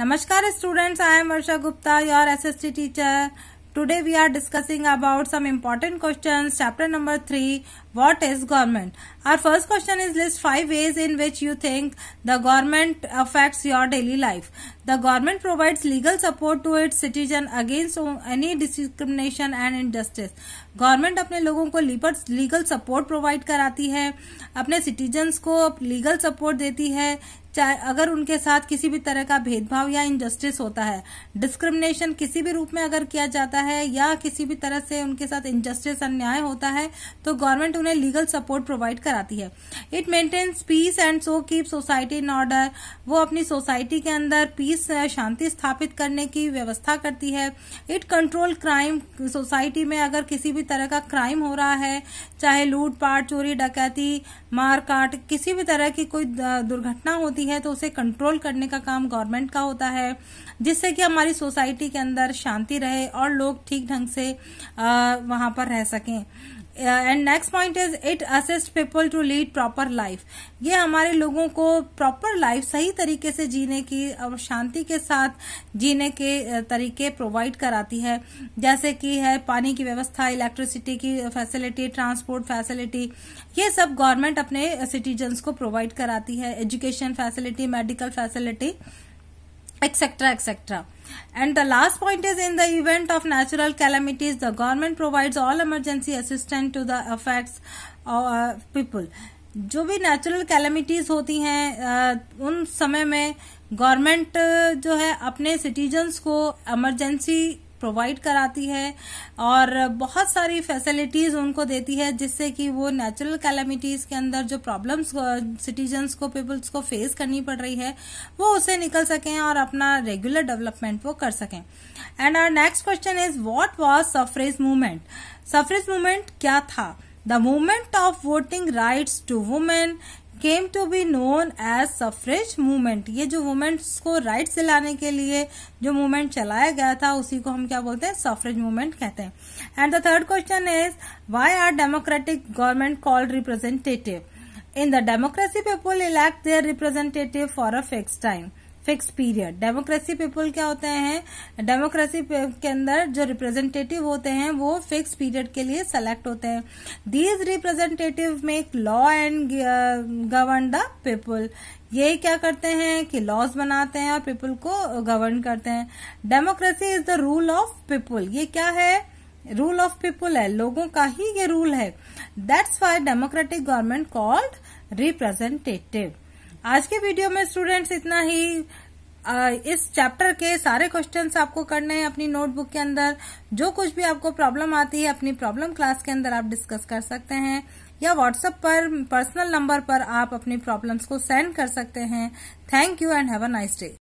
नमस्कार students I am Varsha Gupta your S S T teacher today we are discussing about some important question chapter number three what is government our first question is list five ways in which you think the government affect your daily life the government provide legal support to its citizen against any discrimination and injustice government अपने लोगों को legal support provide कराती है अपने citizens को legal support देती है चाहे अगर उनके साथ किसी भी तरह का भेदभाव या इनजस्टिस होता है डिस्क्रिमिनेशन किसी भी रूप में अगर किया जाता है या किसी भी तरह से उनके साथ इनजस्टिस अन्याय होता है तो गवर्नमेंट उन्हें लीगल सपोर्ट प्रोवाइड कराती है it maintains peace and so keep society in order वो अपनी सोसाइटी के अंदर पीस शांति स्थापित करने की व्यवस्था करती है इट कंट्रोल क्राइम सोसाइटी में अगर किसी भी तरह का क्राइम हो रहा है चाहे लूटपाट चोरी डकैती मारकाट किसी भी तरह की कोई दुर्घटना होती है तो उसे कंट्रोल करने का काम गवर्नमेंट का होता है जिससे कि हमारी सोसाइटी के अंदर शांति रहे और लोग ठीक ढंग से वहाँ पर रह सकें and next point is it assist people to lead proper life ये हमारे लोगों को प्रॉपर लाइफ सही तरीके से जीने की और शांति के साथ जीने के तरीके प्रोवाइड कराती है जैसे कि है पानी की व्यवस्था इलेक्ट्रिसिटी की फैसिलिटी ट्रांसपोर्ट फैसिलिटी ये सब गवर्नमेंट अपने सिटीजन्स को प्रोवाइड कराती है education facility medical facility etcetera etcetera And the last point is in the event of natural calamities, the government provides all emergency assistance to the affects uh, people. जो भी natural calamities होती हैं उन समय में government जो है अपने सिटीजन्स को इमरजेंसी प्रोवाइड कराती है और बहुत सारी फैसिलिटीज उनको देती है जिससे कि वो नेचुरल कैलमिटीज के अंदर जो प्रॉब्लम्स सिटीजन्स को पीपल्स को फेस करनी पड़ रही है वो उसे निकल सकें और अपना रेगुलर डेवलपमेंट वो कर सकें and our next question is what was suffrage movement suffrage movement क्या था The movement of voting rights to women came to be known as suffrage movement ये जो वुमेन्स को राइट दिलाने के लिए जो मूवमेंट चलाया गया था उसी को हम क्या बोलते हैं सफरेज मूवमेंट कहते हैं and the third question is why are democratic government called representative in the democracy people elect their representative for a fix time fix period democracy people क्या होते हैं डेमोक्रेसी के अंदर जो रिप्रेजेंटेटिव होते हैं वो फिक्स पीरियड के लिए सेलेक्ट होते हैं these representative make law and govern the people ये क्या करते हैं कि लॉज बनाते हैं और पीपल को गवर्न uh, करते हैं democracy is the rule of people ये क्या है रूल ऑफ पीपल है लोगों का ही ये रूल है that's why democratic government called representative आज के वीडियो में स्टूडेंट्स इतना ही इस चैप्टर के सारे क्वेश्चंस आपको करने हैं अपनी नोटबुक के अंदर जो कुछ भी आपको प्रॉब्लम आती है अपनी प्रॉब्लम क्लास के अंदर आप डिस्कस कर सकते हैं या व्हाट्सएप पर पर्सनल नंबर पर आप अपनी प्रॉब्लम्स को सेंड कर सकते हैं thank you and have a nice day